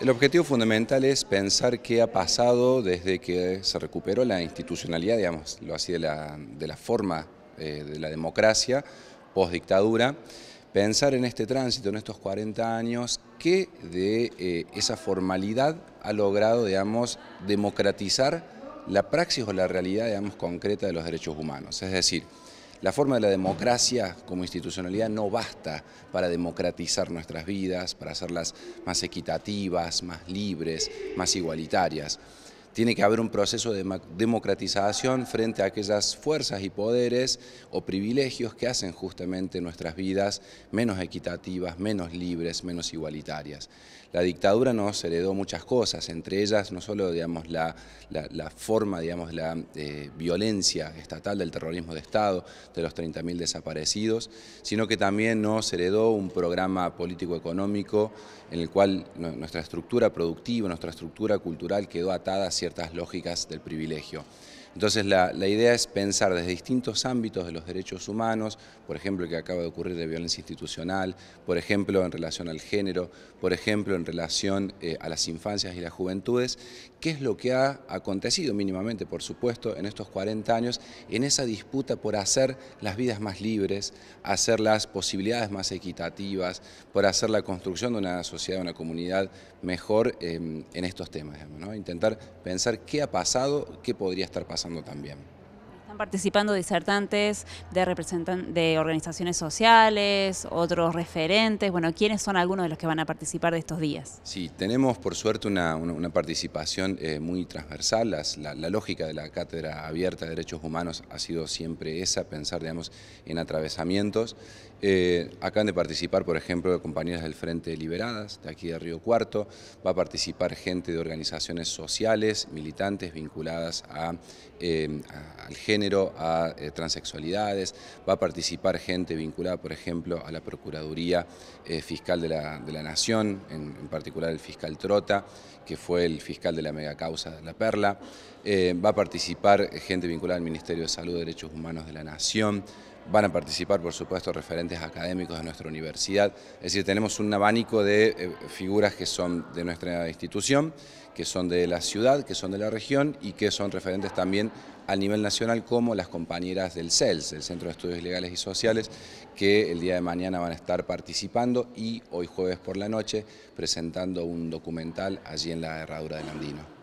El objetivo fundamental es pensar qué ha pasado desde que se recuperó la institucionalidad, digamos, lo así de la, forma eh, de la democracia post-dictadura, pensar en este tránsito, en estos 40 años, qué de eh, esa formalidad ha logrado, digamos, democratizar la praxis o la realidad, digamos, concreta de los derechos humanos. Es decir, la forma de la democracia como institucionalidad no basta para democratizar nuestras vidas, para hacerlas más equitativas, más libres, más igualitarias. Tiene que haber un proceso de democratización frente a aquellas fuerzas y poderes o privilegios que hacen justamente nuestras vidas menos equitativas, menos libres, menos igualitarias. La dictadura nos heredó muchas cosas, entre ellas no solo digamos, la, forma, digamos, la eh, violencia estatal del terrorismo de Estado, de los 30.000 desaparecidos, sino que también nos heredó un programa político-económico en el cual nuestra estructura productiva, nuestra estructura cultural quedó atada a ciertas lógicas del privilegio. Entonces la, idea es pensar desde distintos ámbitos de los derechos humanos, por ejemplo, el que acaba de ocurrir de violencia institucional, por ejemplo, en relación al género, por ejemplo, en relación eh, a las infancias y las juventudes, qué es lo que ha acontecido mínimamente, por supuesto, en estos 40 años, en esa disputa por hacer las vidas más libres, hacer las posibilidades más equitativas, por hacer la construcción de una sociedad, una comunidad mejor eh, en estos temas, intentar pensar qué ha pasado, qué podría estar pasando también. Están participando disertantes de, representan de organizaciones sociales, otros referentes. Bueno, ¿quiénes son algunos de los que van a participar de estos días? Sí, tenemos por suerte una, una, participación eh, muy transversal. la, lógica de la Cátedra Abierta de Derechos Humanos ha sido siempre esa, pensar digamos, en atravesamientos. Eh, acaban de participar, por ejemplo, de compañías del Frente Liberadas, de aquí de Río Cuarto. Va a participar gente de organizaciones sociales, militantes vinculadas eh, al género, a eh, transexualidades. Va a participar gente vinculada, por ejemplo, a la Procuraduría eh, Fiscal de la, Nación, en, particular el fiscal Trota, que fue el fiscal de la megacausa de La Perla. va a participar gente vinculada al Ministerio de Salud y Derechos Humanos de la Nación Van a participar, por supuesto, referentes académicos de nuestra universidad. Es decir, tenemos un abanico de eh, figuras que son de nuestra institución, que son de la ciudad, que son de la región y que son referentes también a nivel nacional como las compañeras del CELS, el Centro de Estudios Legales y Sociales, que el día de mañana van a estar participando y hoy jueves por la noche presentando un documental allí en la herradura del Andino.